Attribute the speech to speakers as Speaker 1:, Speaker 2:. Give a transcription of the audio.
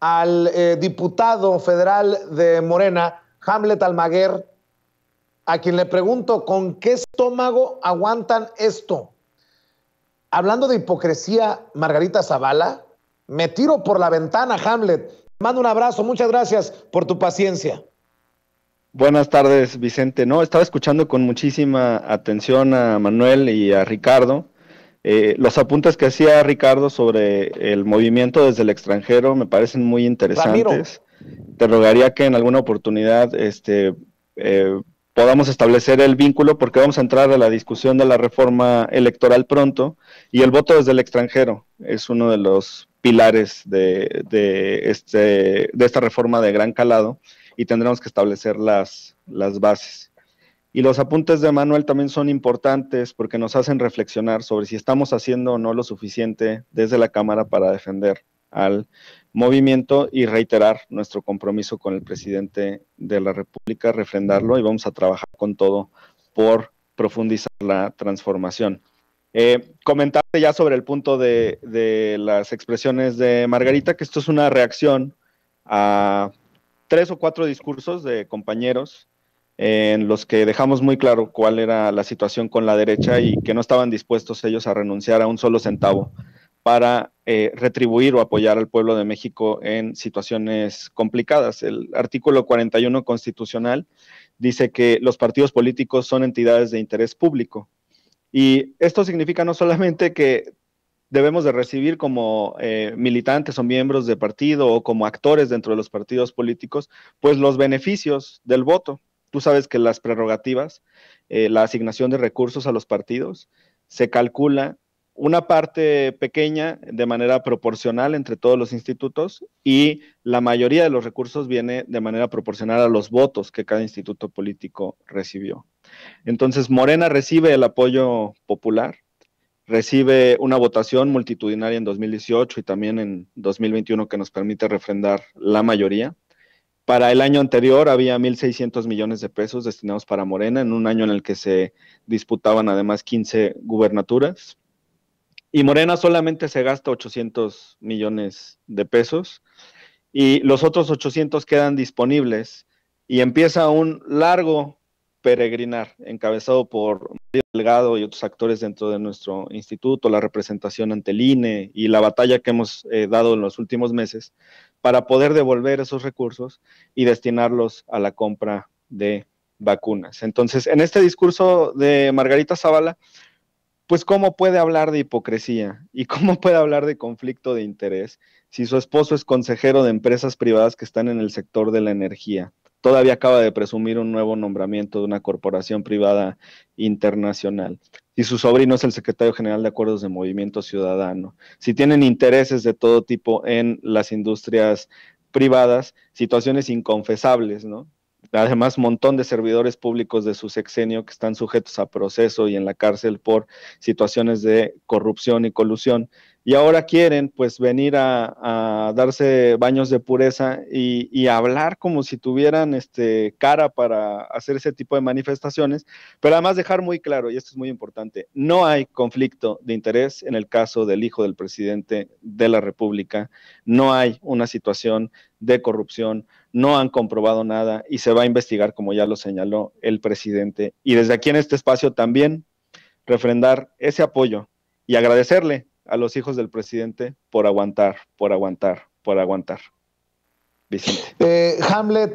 Speaker 1: al eh, diputado federal de Morena, Hamlet Almaguer, a quien le pregunto con qué estómago aguantan esto. Hablando de hipocresía, Margarita Zavala, me tiro por la ventana, Hamlet. Mando un abrazo, muchas gracias por tu paciencia. Buenas tardes, Vicente. No, estaba escuchando con muchísima atención a Manuel y a Ricardo. Eh, los apuntes que hacía Ricardo sobre el movimiento desde el extranjero me parecen muy interesantes. Te rogaría que en alguna oportunidad este, eh, podamos establecer el vínculo porque vamos a entrar a la discusión de la reforma electoral pronto y el voto desde el extranjero es uno de los pilares de, este, de esta reforma de gran calado y tendremos que establecer las bases. Y los apuntes de Manuel también son importantes porque nos hacen reflexionar sobre si estamos haciendo o no lo suficiente desde la Cámara para defender al movimiento y reiterar nuestro compromiso con el presidente de la República, refrendarlo y vamos a trabajar con todo por profundizar la transformación. Eh, comentarte ya sobre el punto de, de las expresiones de Margarita, que esto es una reacción a tres o cuatro discursos de compañeros en los que dejamos muy claro cuál era la situación con la derecha y que no estaban dispuestos ellos a renunciar a un solo centavo para eh, retribuir o apoyar al pueblo de México en situaciones complicadas. El artículo 41 constitucional dice que los partidos políticos son entidades de interés público. Y esto significa no solamente que debemos de recibir como eh, militantes o miembros de partido o como actores dentro de los partidos políticos, pues los beneficios del voto, Tú sabes que las prerrogativas, eh, la asignación de recursos a los partidos, se calcula una parte pequeña de manera proporcional entre todos los institutos y la mayoría de los recursos viene de manera proporcional a los votos que cada instituto político recibió. Entonces, Morena recibe el apoyo popular, recibe una votación multitudinaria en 2018 y también en 2021 que nos permite refrendar la mayoría. Para el año anterior había 1.600 millones de pesos destinados para Morena, en un año en el que se disputaban además 15 gubernaturas. Y Morena solamente se gasta 800 millones de pesos y los otros 800 quedan disponibles y empieza un largo peregrinar encabezado por Mario Delgado y otros actores dentro de nuestro instituto, la representación ante el INE y la batalla que hemos eh, dado en los últimos meses para poder devolver esos recursos y destinarlos a la compra de vacunas. Entonces, en este discurso de Margarita Zavala, pues cómo puede hablar de hipocresía y cómo puede hablar de conflicto de interés si su esposo es consejero de empresas privadas que están en el sector de la energía, todavía acaba de presumir un nuevo nombramiento de una corporación privada internacional. Y su sobrino es el secretario general de Acuerdos de Movimiento Ciudadano, si tienen intereses de todo tipo en las industrias privadas, situaciones inconfesables, ¿no? Además, un montón de servidores públicos de su sexenio que están sujetos a proceso y en la cárcel por situaciones de corrupción y colusión y ahora quieren pues venir a, darse baños de pureza y, y, hablar como si tuvieran este, cara para hacer ese tipo de manifestaciones, pero además dejar muy claro, y esto es muy importante, no hay conflicto de interés en el caso del hijo del presidente de la República, no hay una situación de corrupción, no han comprobado nada y se va a investigar, como ya lo señaló el presidente. Y desde aquí en este espacio también refrendar ese apoyo y agradecerle a los hijos del presidente por aguantar, por aguantar, por aguantar. Vicente. Eh, Hamlet